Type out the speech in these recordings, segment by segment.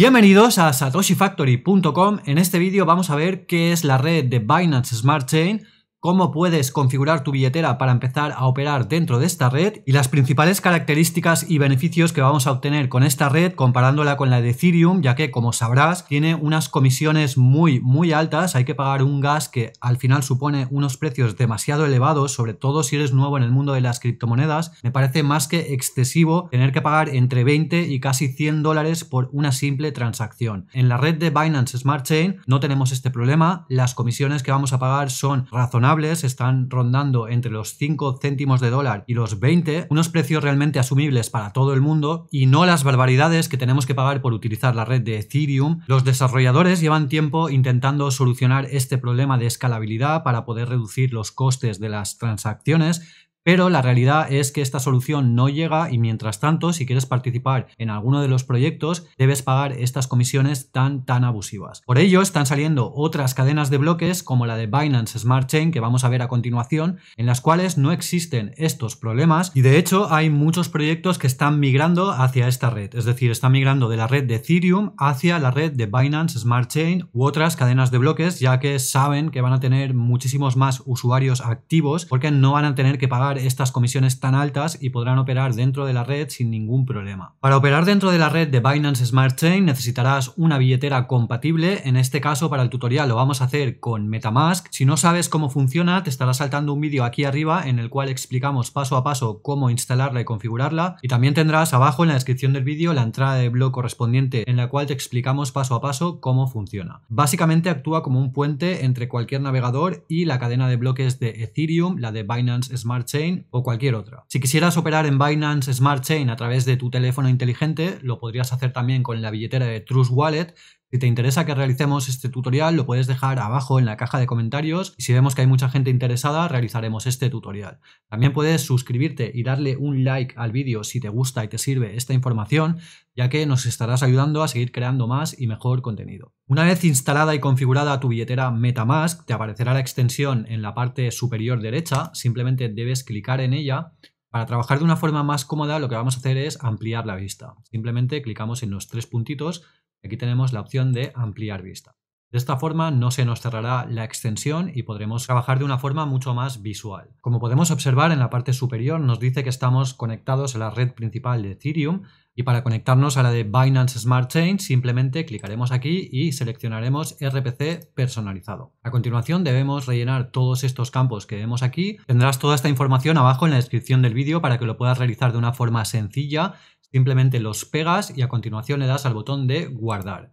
Bienvenidos a satoshifactory.com. En este vídeo vamos a ver qué es la red de Binance Smart Chain, cómo puedes configurar tu billetera para empezar a operar dentro de esta red y las principales características y beneficios que vamos a obtener con esta red comparándola con la de Ethereum, ya que como sabrás tiene unas comisiones muy muy altas, hay que pagar un gas que al final supone unos precios demasiado elevados, sobre todo si eres nuevo en el mundo de las criptomonedas, me parece más que excesivo tener que pagar entre 20 y casi 100 dólares por una simple transacción. En la red de Binance Smart Chain no tenemos este problema, las comisiones que vamos a pagar son razonables están rondando entre los 5 céntimos de dólar y los 20, unos precios realmente asumibles para todo el mundo y no las barbaridades que tenemos que pagar por utilizar la red de Ethereum. Los desarrolladores llevan tiempo intentando solucionar este problema de escalabilidad para poder reducir los costes de las transacciones, pero la realidad es que esta solución no llega y mientras tanto, si quieres participar en alguno de los proyectos, debes pagar estas comisiones tan tan abusivas. Por ello están saliendo otras cadenas de bloques como la de Binance Smart Chain que vamos a ver a continuación, en las cuales no existen estos problemas y de hecho hay muchos proyectos que están migrando hacia esta red, es decir, están migrando de la red de Ethereum hacia la red de Binance Smart Chain u otras cadenas de bloques, ya que saben que van a tener muchísimos más usuarios activos porque no van a tener que pagar estas comisiones tan altas y podrán operar dentro de la red sin ningún problema. Para operar dentro de la red de Binance Smart Chain necesitarás una billetera compatible, en este caso para el tutorial lo vamos a hacer con Metamask. Si no sabes cómo funciona te estará saltando un vídeo aquí arriba en el cual explicamos paso a paso cómo instalarla y configurarla y también tendrás abajo en la descripción del vídeo la entrada de blog correspondiente en la cual te explicamos paso a paso cómo funciona. Básicamente actúa como un puente entre cualquier navegador y la cadena de bloques de Ethereum, la de Binance Smart Chain o cualquier otra. Si quisieras operar en Binance Smart Chain a través de tu teléfono inteligente, lo podrías hacer también con la billetera de Trust Wallet, si te interesa que realicemos este tutorial, lo puedes dejar abajo en la caja de comentarios y si vemos que hay mucha gente interesada, realizaremos este tutorial. También puedes suscribirte y darle un like al vídeo si te gusta y te sirve esta información, ya que nos estarás ayudando a seguir creando más y mejor contenido. Una vez instalada y configurada tu billetera MetaMask, te aparecerá la extensión en la parte superior derecha, simplemente debes clicar en ella para trabajar de una forma más cómoda, lo que vamos a hacer es ampliar la vista. Simplemente clicamos en los tres puntitos Aquí tenemos la opción de ampliar vista. De esta forma no se nos cerrará la extensión y podremos trabajar de una forma mucho más visual. Como podemos observar en la parte superior nos dice que estamos conectados a la red principal de Ethereum y para conectarnos a la de Binance Smart Chain simplemente clicaremos aquí y seleccionaremos RPC personalizado. A continuación debemos rellenar todos estos campos que vemos aquí. Tendrás toda esta información abajo en la descripción del vídeo para que lo puedas realizar de una forma sencilla Simplemente los pegas y a continuación le das al botón de guardar.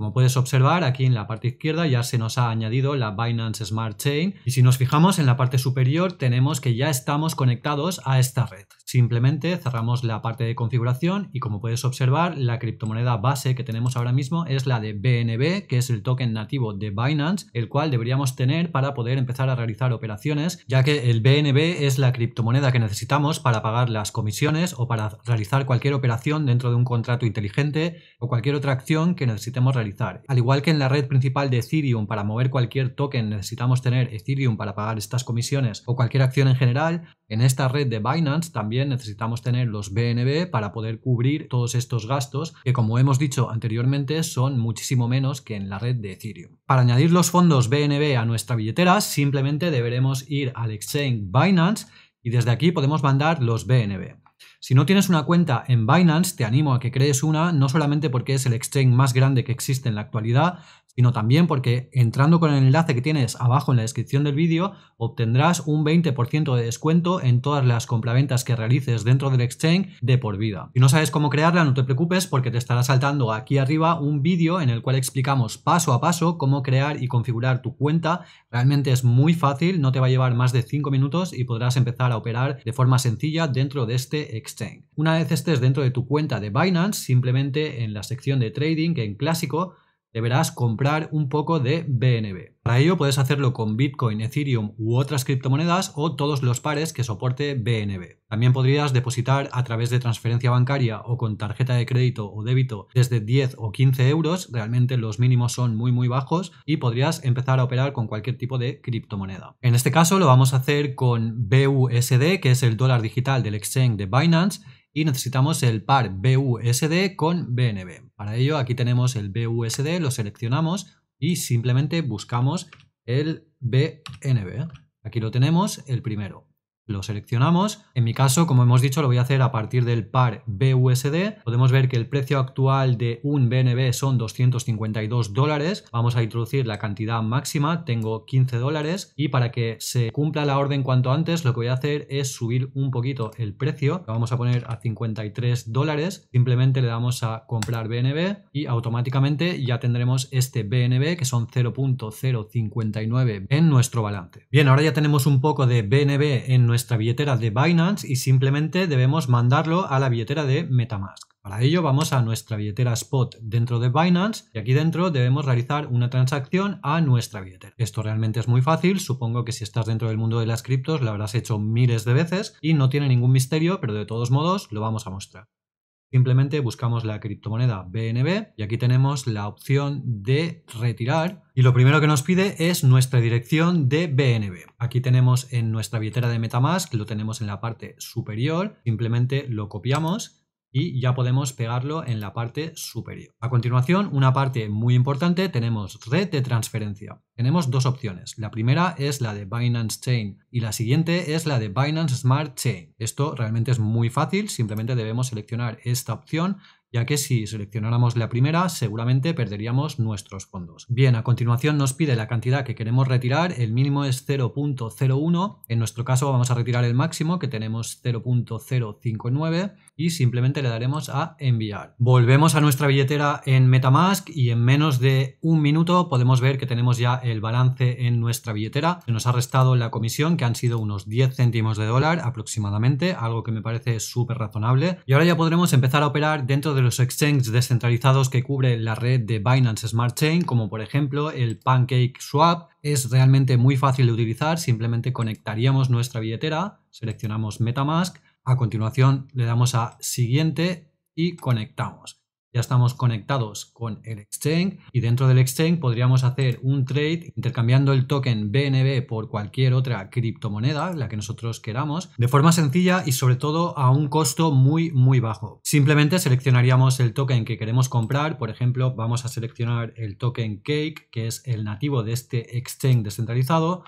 Como puedes observar, aquí en la parte izquierda ya se nos ha añadido la Binance Smart Chain y si nos fijamos en la parte superior tenemos que ya estamos conectados a esta red. Simplemente cerramos la parte de configuración y como puedes observar, la criptomoneda base que tenemos ahora mismo es la de BNB, que es el token nativo de Binance, el cual deberíamos tener para poder empezar a realizar operaciones, ya que el BNB es la criptomoneda que necesitamos para pagar las comisiones o para realizar cualquier operación dentro de un contrato inteligente o cualquier otra acción que necesitemos realizar al igual que en la red principal de Ethereum, para mover cualquier token necesitamos tener Ethereum para pagar estas comisiones o cualquier acción en general, en esta red de Binance también necesitamos tener los BNB para poder cubrir todos estos gastos que como hemos dicho anteriormente son muchísimo menos que en la red de Ethereum. Para añadir los fondos BNB a nuestra billetera simplemente deberemos ir al exchange Binance y desde aquí podemos mandar los BNB. Si no tienes una cuenta en Binance, te animo a que crees una, no solamente porque es el exchange más grande que existe en la actualidad, sino también porque entrando con el enlace que tienes abajo en la descripción del vídeo obtendrás un 20% de descuento en todas las compraventas que realices dentro del exchange de por vida. Si no sabes cómo crearla no te preocupes porque te estará saltando aquí arriba un vídeo en el cual explicamos paso a paso cómo crear y configurar tu cuenta. Realmente es muy fácil, no te va a llevar más de 5 minutos y podrás empezar a operar de forma sencilla dentro de este exchange. Una vez estés dentro de tu cuenta de Binance, simplemente en la sección de trading en clásico deberás comprar un poco de BNB. Para ello puedes hacerlo con Bitcoin, Ethereum u otras criptomonedas o todos los pares que soporte BNB. También podrías depositar a través de transferencia bancaria o con tarjeta de crédito o débito desde 10 o 15 euros, realmente los mínimos son muy muy bajos y podrías empezar a operar con cualquier tipo de criptomoneda. En este caso lo vamos a hacer con BUSD, que es el dólar digital del exchange de Binance, y necesitamos el par BUSD con BNB. Para ello aquí tenemos el BUSD, lo seleccionamos y simplemente buscamos el BNB. Aquí lo tenemos, el primero lo seleccionamos. En mi caso, como hemos dicho, lo voy a hacer a partir del par BUSD. Podemos ver que el precio actual de un BNB son 252 dólares. Vamos a introducir la cantidad máxima, tengo 15 dólares y para que se cumpla la orden cuanto antes, lo que voy a hacer es subir un poquito el precio. vamos a poner a 53 dólares. Simplemente le damos a comprar BNB y automáticamente ya tendremos este BNB que son 0.059 en nuestro balance. Bien, ahora ya tenemos un poco de BNB en nuestro billetera de Binance y simplemente debemos mandarlo a la billetera de Metamask. Para ello vamos a nuestra billetera spot dentro de Binance y aquí dentro debemos realizar una transacción a nuestra billetera. Esto realmente es muy fácil, supongo que si estás dentro del mundo de las criptos lo habrás hecho miles de veces y no tiene ningún misterio, pero de todos modos lo vamos a mostrar. Simplemente buscamos la criptomoneda BNB y aquí tenemos la opción de retirar y lo primero que nos pide es nuestra dirección de BNB. Aquí tenemos en nuestra billetera de Metamask, lo tenemos en la parte superior, simplemente lo copiamos y ya podemos pegarlo en la parte superior. A continuación, una parte muy importante, tenemos red de transferencia. Tenemos dos opciones. La primera es la de Binance Chain y la siguiente es la de Binance Smart Chain. Esto realmente es muy fácil, simplemente debemos seleccionar esta opción ya que si seleccionáramos la primera seguramente perderíamos nuestros fondos. Bien, a continuación nos pide la cantidad que queremos retirar, el mínimo es 0.01, en nuestro caso vamos a retirar el máximo que tenemos 0.059 y simplemente le daremos a enviar. Volvemos a nuestra billetera en Metamask y en menos de un minuto podemos ver que tenemos ya el balance en nuestra billetera. Se nos ha restado la comisión que han sido unos 10 céntimos de dólar aproximadamente, algo que me parece súper razonable y ahora ya podremos empezar a operar dentro de los exchanges descentralizados que cubre la red de Binance Smart Chain, como por ejemplo el Pancake Swap. Es realmente muy fácil de utilizar, simplemente conectaríamos nuestra billetera, seleccionamos Metamask, a continuación le damos a siguiente y conectamos ya estamos conectados con el exchange y dentro del exchange podríamos hacer un trade intercambiando el token BNB por cualquier otra criptomoneda, la que nosotros queramos, de forma sencilla y sobre todo a un costo muy muy bajo. Simplemente seleccionaríamos el token que queremos comprar, por ejemplo, vamos a seleccionar el token Cake, que es el nativo de este exchange descentralizado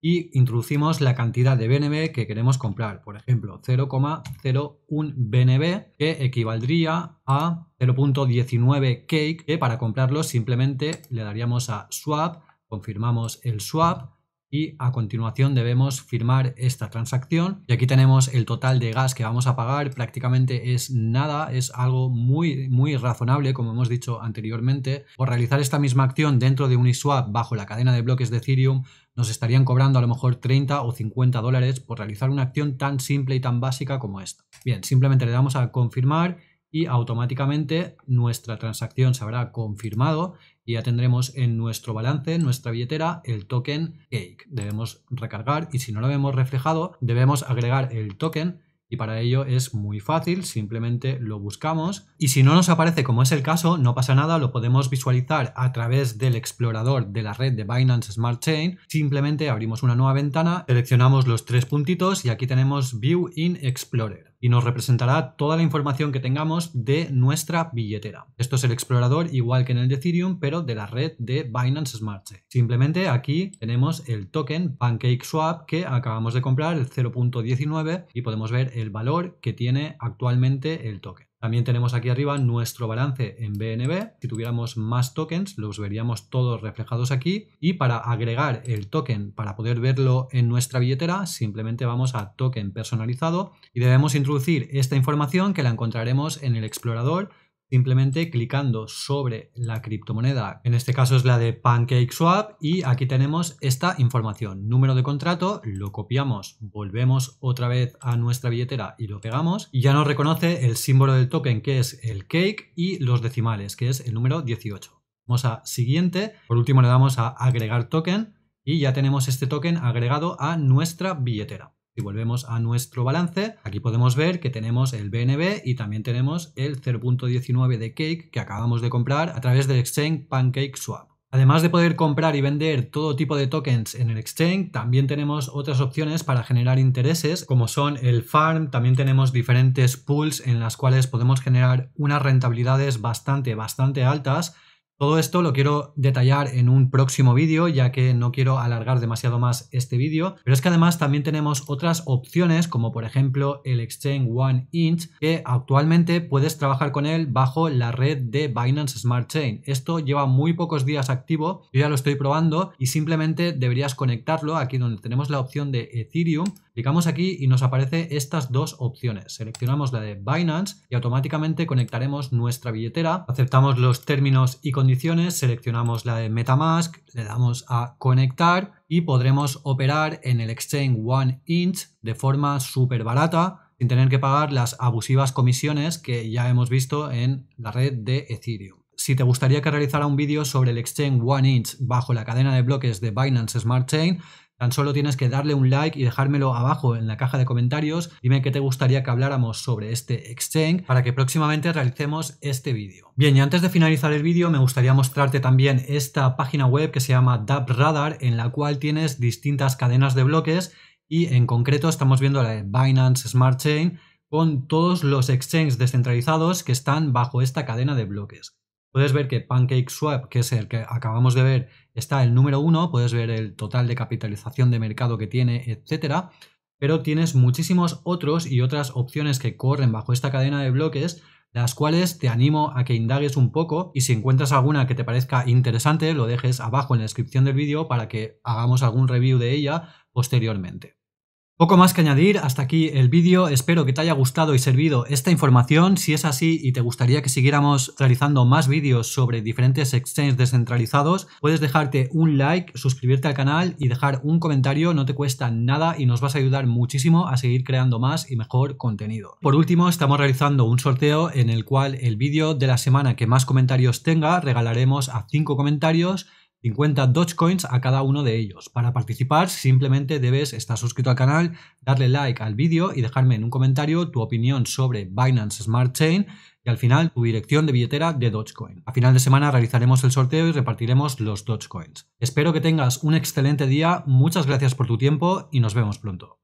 y introducimos la cantidad de BNB que queremos comprar. Por ejemplo, 0,01 BNB que equivaldría a 0.19 Cake que para comprarlo simplemente le daríamos a Swap, confirmamos el Swap y a continuación debemos firmar esta transacción y aquí tenemos el total de gas que vamos a pagar prácticamente es nada es algo muy muy razonable como hemos dicho anteriormente por realizar esta misma acción dentro de Uniswap bajo la cadena de bloques de Ethereum nos estarían cobrando a lo mejor 30 o 50 dólares por realizar una acción tan simple y tan básica como esta bien simplemente le damos a confirmar y automáticamente nuestra transacción se habrá confirmado y ya tendremos en nuestro balance, en nuestra billetera, el token Cake. Debemos recargar y si no lo vemos reflejado, debemos agregar el token y para ello es muy fácil, simplemente lo buscamos y si no nos aparece como es el caso, no pasa nada, lo podemos visualizar a través del explorador de la red de Binance Smart Chain, simplemente abrimos una nueva ventana, seleccionamos los tres puntitos y aquí tenemos View in Explorer y nos representará toda la información que tengamos de nuestra billetera. Esto es el explorador igual que en el Ethereum, pero de la red de Binance Smart Chain. Simplemente aquí tenemos el token PancakeSwap que acabamos de comprar, el 0.19, y podemos ver el valor que tiene actualmente el token. También tenemos aquí arriba nuestro balance en BNB. Si tuviéramos más tokens, los veríamos todos reflejados aquí. Y para agregar el token, para poder verlo en nuestra billetera, simplemente vamos a token personalizado y debemos introducir esta información que la encontraremos en el explorador simplemente clicando sobre la criptomoneda, en este caso es la de PancakeSwap y aquí tenemos esta información, número de contrato, lo copiamos, volvemos otra vez a nuestra billetera y lo pegamos y ya nos reconoce el símbolo del token que es el cake y los decimales que es el número 18. Vamos a siguiente, por último le damos a agregar token y ya tenemos este token agregado a nuestra billetera. Si volvemos a nuestro balance, aquí podemos ver que tenemos el BNB y también tenemos el 0.19 de Cake que acabamos de comprar a través del exchange Pancake Swap. Además de poder comprar y vender todo tipo de tokens en el exchange, también tenemos otras opciones para generar intereses, como son el farm, también tenemos diferentes pools en las cuales podemos generar unas rentabilidades bastante, bastante altas todo esto lo quiero detallar en un próximo vídeo, ya que no quiero alargar demasiado más este vídeo, pero es que además también tenemos otras opciones, como por ejemplo el Exchange One Inch, que actualmente puedes trabajar con él bajo la red de Binance Smart Chain. Esto lleva muy pocos días activo, yo ya lo estoy probando y simplemente deberías conectarlo aquí donde tenemos la opción de Ethereum Clicamos aquí y nos aparece estas dos opciones. Seleccionamos la de Binance y automáticamente conectaremos nuestra billetera. Aceptamos los términos y condiciones, seleccionamos la de Metamask, le damos a conectar y podremos operar en el exchange One Inch de forma súper barata sin tener que pagar las abusivas comisiones que ya hemos visto en la red de Ethereum. Si te gustaría que realizara un vídeo sobre el exchange One Inch bajo la cadena de bloques de Binance Smart Chain, Tan solo tienes que darle un like y dejármelo abajo en la caja de comentarios. Dime qué te gustaría que habláramos sobre este exchange para que próximamente realicemos este vídeo. Bien, y antes de finalizar el vídeo me gustaría mostrarte también esta página web que se llama Dapp Radar en la cual tienes distintas cadenas de bloques y en concreto estamos viendo la Binance Smart Chain con todos los exchanges descentralizados que están bajo esta cadena de bloques puedes ver que PancakeSwap, que es el que acabamos de ver, está el número uno, puedes ver el total de capitalización de mercado que tiene, etcétera, pero tienes muchísimos otros y otras opciones que corren bajo esta cadena de bloques las cuales te animo a que indagues un poco y si encuentras alguna que te parezca interesante lo dejes abajo en la descripción del vídeo para que hagamos algún review de ella posteriormente. Poco más que añadir, hasta aquí el vídeo, espero que te haya gustado y servido esta información, si es así y te gustaría que siguiéramos realizando más vídeos sobre diferentes exchanges descentralizados, puedes dejarte un like, suscribirte al canal y dejar un comentario, no te cuesta nada y nos vas a ayudar muchísimo a seguir creando más y mejor contenido. Por último, estamos realizando un sorteo en el cual el vídeo de la semana que más comentarios tenga regalaremos a 5 comentarios 50 Dogecoins a cada uno de ellos. Para participar simplemente debes estar suscrito al canal, darle like al vídeo y dejarme en un comentario tu opinión sobre Binance Smart Chain y al final tu dirección de billetera de Dogecoin. A final de semana realizaremos el sorteo y repartiremos los Dogecoins. Espero que tengas un excelente día, muchas gracias por tu tiempo y nos vemos pronto.